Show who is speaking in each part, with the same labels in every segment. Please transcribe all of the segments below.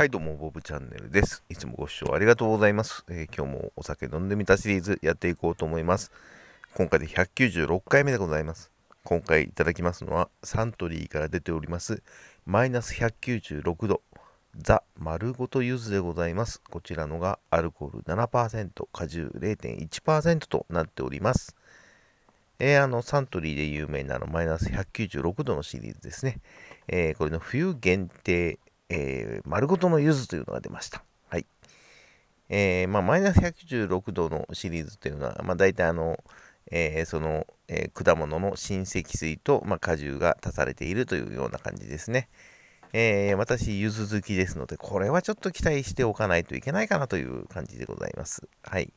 Speaker 1: はい、どうも、ボブチャンネルです。いつもご視聴ありがとうございます。えー、今日もお酒飲んでみたシリーズやっていこうと思います。今回で196回目でございます。今回いただきますのは、サントリーから出ております、マイナス196度、ザ・丸ごとゆずでございます。こちらのがアルコール7%、果汁0.1%となっております。えー、あのサントリーで有名なのマイナス196度のシリーズですね。えー、これの冬限定えー、丸ごとの柚子というのが出ました。はい。えー、まあ、マイナス196度のシリーズというのは、まあ、大体あの、えー、その、えー、果物の親戚水と、まあ、果汁が足されているというような感じですね。えー、私、柚子好きですので、これはちょっと期待しておかないといけないかなという感じでございます。はい。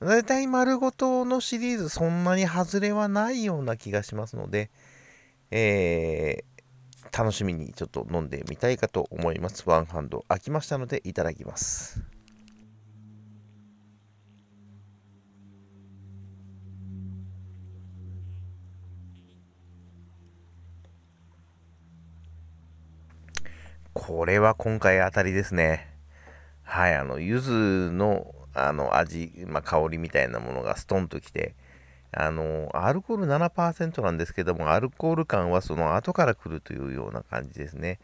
Speaker 1: 大体丸ごとのシリーズ、そんなに外れはないような気がしますので、えー、楽しみにちょっと飲んでみたいかと思います。ワンハンド開きましたのでいただきます。これは今回あたりですね。はい、あの、柚子の、あの、味、まあ、香りみたいなものがストンときて、あの、アルコール7%なんですけども、アルコール感はその後から来るというような感じですね。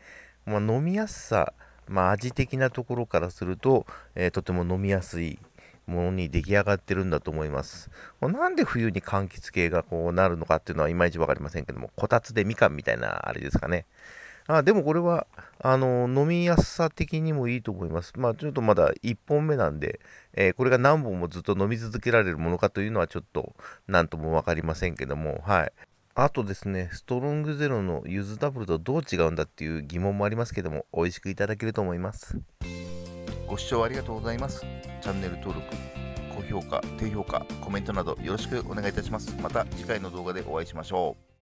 Speaker 1: まあ、飲みやすさ、まあ、味的なところからすると、えー、とても飲みやすいものに出来上がってるんだと思います。なんで冬に柑橘系がこうなるのかっていうのはいまいち分かりませんけども、こたつでみかんみたいなあれですかね。あでもこれはあの飲みやすさ的にもいいと思います。まあちょっとまだ1本目なんで、えー、これが何本もずっと飲み続けられるものかというのはちょっと何とも分かりませんけども、はい。あとですね、ストロングゼロのゆずダブルとどう違うんだっていう疑問もありますけども、美味しくいただけると思います。ご視聴ありがとうございます。チャンネル登録、高評価、低評価、コメントなどよろしくお願いいたします。また次回の動画でお会いしましょう。